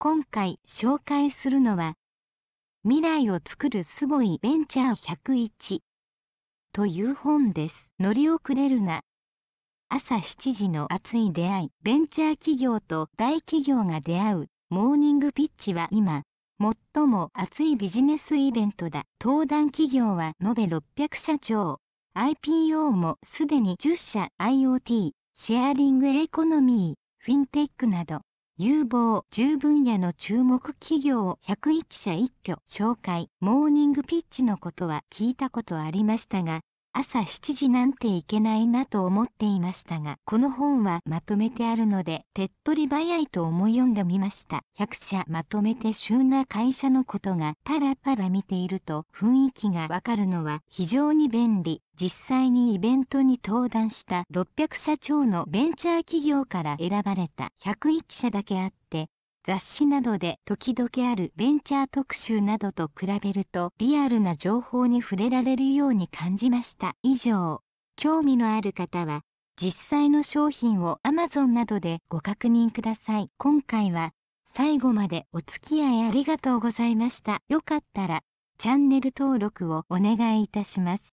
今回紹介するのは未来を作るすごいベンチャー101という本です。乗り遅れるな朝7時の熱い出会いベンチャー企業と大企業が出会うモーニングピッチは今最も熱いビジネスイベントだ登壇企業は延べ600社長 IPO もすでに10社 IoT シェアリングエコノミーフィンテックなど有望10分野の注目企業を101社一挙紹介モーニングピッチのことは聞いたことありましたが朝7時なんていけないなと思っていましたがこの本はまとめてあるので手っ取り早いと思い読んでみました100社まとめて旬な会社のことがパラパラ見ていると雰囲気がわかるのは非常に便利実際にイベントに登壇した600社長のベンチャー企業から選ばれた101社だけあって雑誌などで時々あるベンチャー特集などと比べるとリアルな情報に触れられるように感じました以上興味のある方は実際の商品を Amazon などでご確認ください今回は最後までお付き合いありがとうございましたよかったらチャンネル登録をお願いいたします